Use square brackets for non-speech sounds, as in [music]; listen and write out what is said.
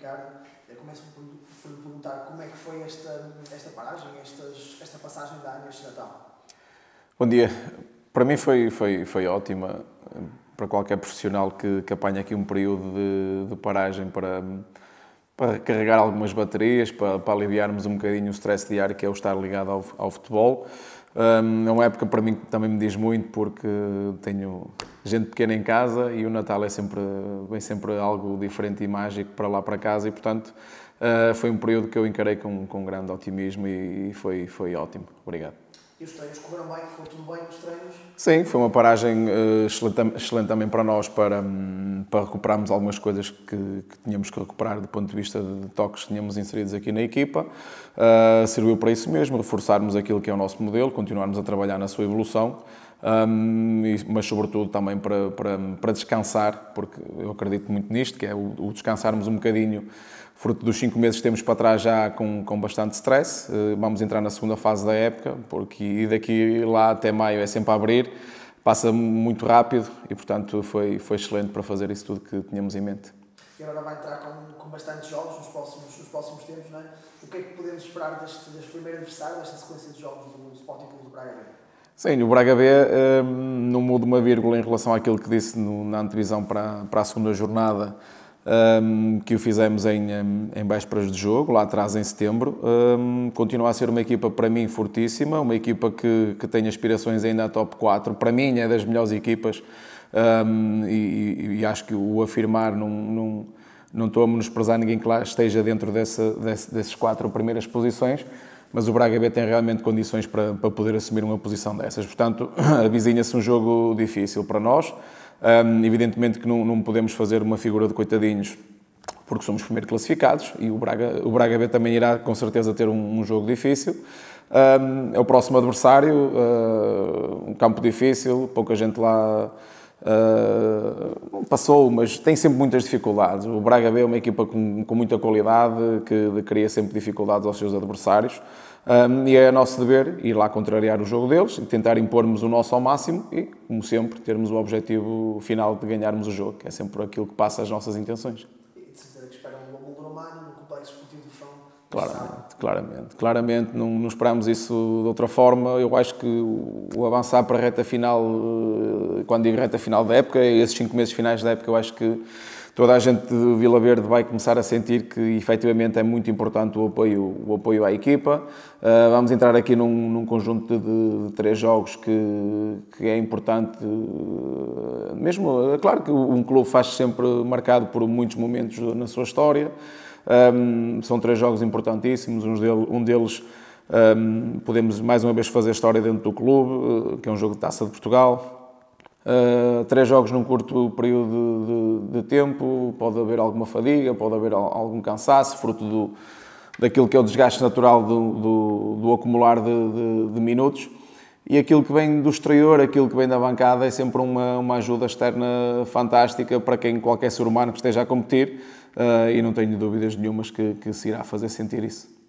Ricardo, começo por, lhe perguntar como é que foi esta, esta paragem, esta passagem da área de Natal. Bom dia. Para mim foi, foi, foi ótima, para qualquer profissional que, que apanha aqui um período de, de paragem para para carregar algumas baterias, para, para, aliviarmos um bocadinho o stress diário que é o estar ligado ao, ao futebol. Hum, é uma época para mim que também me diz muito porque tenho gente pequena em casa e o Natal é sempre, vem sempre algo diferente e mágico para lá para casa e, portanto, hum, foi um período que eu encarei com, com grande otimismo e, e foi, foi ótimo. Obrigado. E os treinos correram bem, foi tudo bem os treinos? Sim, foi uma paragem uh, eh, excelente, excelente, também para nós, para, hum, para recuperarmos algumas coisas que, que, tínhamos que recuperar do ponto de vista de toques que tínhamos inseridos aqui na equipa. Uh, serviu para isso mesmo, reforçarmos aquilo que é o nosso modelo, continuarmos a trabalhar na sua evolução um, mas sobretudo também para, para, para, descansar, porque eu acredito muito nisto, que é o, o, descansarmos um bocadinho, fruto dos cinco meses que temos para trás já com, com bastante stress. Uh, vamos entrar na segunda fase da época, porque e daqui lá até maio é sempre a abrir, passa muito rápido e, portanto, foi, foi excelente para fazer isso tudo que tínhamos em mente. E agora vai entrar com, com bastantes jogos nos próximos, nos próximos tempos, não é? O que é que podemos esperar deste, deste primeiro adversário, desta sequência de jogos do Sporting Clube do Braga? Sim, o Braga B hum, não muda uma vírgula em relação àquilo que disse no, na antevisão para, para a segunda jornada, ehm, que o fizemos em, em vésperas de jogo, lá atrás em setembro. Ehm, continua a ser uma equipa, para mim, fortíssima, uma equipa que, que tem aspirações ainda à top 4. Para mim, é das melhores equipas ehm, e, e, acho que o afirmar num, num não estou a menosprezar ninguém que lá esteja dentro dessa, desse, desses quatro primeiras posições, mas o Braga B tem realmente condições para, para poder assumir uma posição dessas. Portanto, [clears throat] avizinha-se um jogo difícil para nós. Um, evidentemente que não, não podemos fazer uma figura de coitadinhos porque somos primeiro classificados e o Braga, o Braga B também irá com certeza ter um, um jogo difícil. Um, é o próximo adversário, uh, um campo difícil, pouca gente lá uh, passou, mas tem sempre muitas dificuldades. O Braga B é uma equipa com, com muita qualidade que cria sempre dificuldades aos seus adversários. Um, e é nosso dever ir lá contrariar o jogo deles, tentar impormos o nosso ao máximo e, como sempre, termos o objetivo final de ganharmos o jogo, que é sempre aquilo que passa as nossas intenções. Claramente, claramente. Claramente não, não esperámos isso de outra forma. Eu acho que o, avançar para a reta final, eh, quando digo reta final da época, esses cinco meses finais da época, eu acho que toda a gente de Vila Verde vai começar a sentir que efetivamente é muito importante o apoio, o apoio à equipa. Eh, vamos entrar aqui num, num conjunto de, de, três jogos que, que é importante, eh, mesmo, é claro que um clube faz sempre marcado por muitos momentos na sua história. Um, são três jogos importantíssimos, um deles, um deles um, podemos mais uma vez fazer história dentro do clube, eh, que é um jogo de Taça de Portugal. Uh, três jogos num curto período de, de, de, tempo, pode haver alguma fadiga, pode haver algum cansaço, fruto do, daquilo que é o desgaste natural do, do, do acumular de, de minutos e aquilo que vem do exterior, aquilo que vem da bancada, é sempre uma, uma ajuda externa fantástica para quem, qualquer ser humano que esteja a competir, uh, e não tenho dúvidas nenhumas que, que se irá fazer sentir isso.